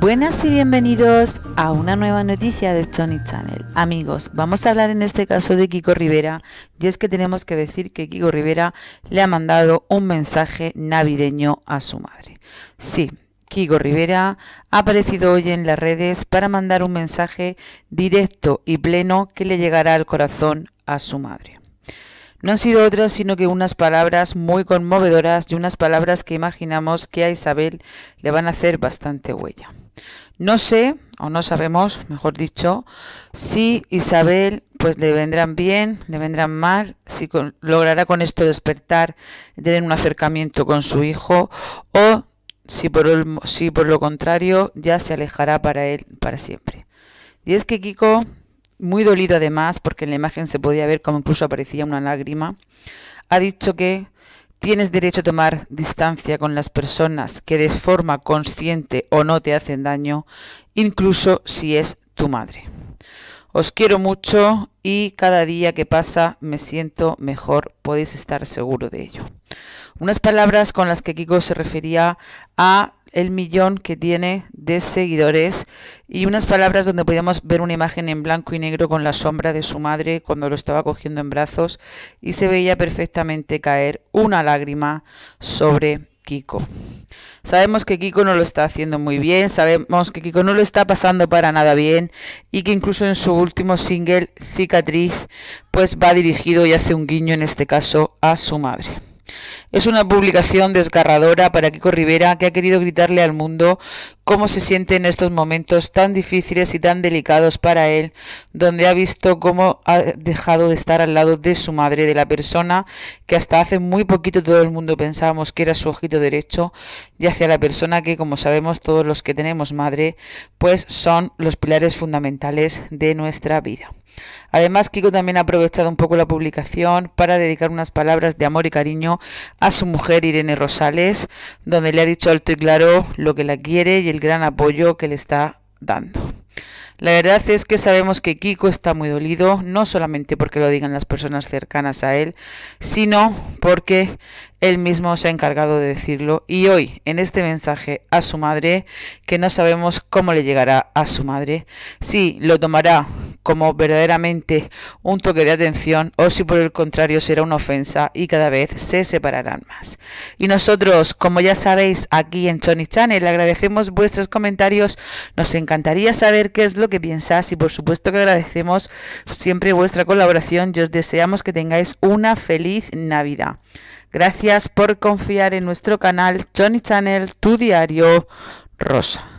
Buenas y bienvenidos a una nueva noticia de Tony Channel. Amigos, vamos a hablar en este caso de Kiko Rivera y es que tenemos que decir que Kiko Rivera le ha mandado un mensaje navideño a su madre. Sí, Kiko Rivera ha aparecido hoy en las redes para mandar un mensaje directo y pleno que le llegará al corazón a su madre. No han sido otras sino que unas palabras muy conmovedoras y unas palabras que imaginamos que a Isabel le van a hacer bastante huella. No sé, o no sabemos, mejor dicho, si Isabel pues le vendrán bien, le vendrán mal, si logrará con esto despertar, tener un acercamiento con su hijo o si por, si por lo contrario ya se alejará para él para siempre. Y es que Kiko, muy dolido además, porque en la imagen se podía ver como incluso aparecía una lágrima, ha dicho que Tienes derecho a tomar distancia con las personas que de forma consciente o no te hacen daño, incluso si es tu madre. Os quiero mucho y cada día que pasa me siento mejor, podéis estar seguro de ello. Unas palabras con las que Kiko se refería a el millón que tiene de seguidores y unas palabras donde podíamos ver una imagen en blanco y negro con la sombra de su madre cuando lo estaba cogiendo en brazos y se veía perfectamente caer una lágrima sobre Kiko. Sabemos que Kiko no lo está haciendo muy bien, sabemos que Kiko no lo está pasando para nada bien y que incluso en su último single, Cicatriz, pues va dirigido y hace un guiño en este caso a su madre. Es una publicación desgarradora para Kiko Rivera que ha querido gritarle al mundo cómo se siente en estos momentos tan difíciles y tan delicados para él, donde ha visto cómo ha dejado de estar al lado de su madre, de la persona que hasta hace muy poquito todo el mundo pensábamos que era su ojito derecho, y hacia la persona que, como sabemos todos los que tenemos madre, pues son los pilares fundamentales de nuestra vida. Además, Kiko también ha aprovechado un poco la publicación para dedicar unas palabras de amor y cariño a su mujer Irene Rosales, donde le ha dicho alto y claro lo que la quiere y el gran apoyo que le está dando. La verdad es que sabemos que Kiko está muy dolido, no solamente porque lo digan las personas cercanas a él, sino porque él mismo se ha encargado de decirlo y hoy en este mensaje a su madre, que no sabemos cómo le llegará a su madre, si lo tomará como verdaderamente un toque de atención o si por el contrario será una ofensa y cada vez se separarán más. Y nosotros, como ya sabéis, aquí en Johnny Channel agradecemos vuestros comentarios, nos encantaría saber qué es lo que piensas y por supuesto que agradecemos siempre vuestra colaboración y os deseamos que tengáis una feliz Navidad. Gracias por confiar en nuestro canal Johnny Channel, tu diario rosa.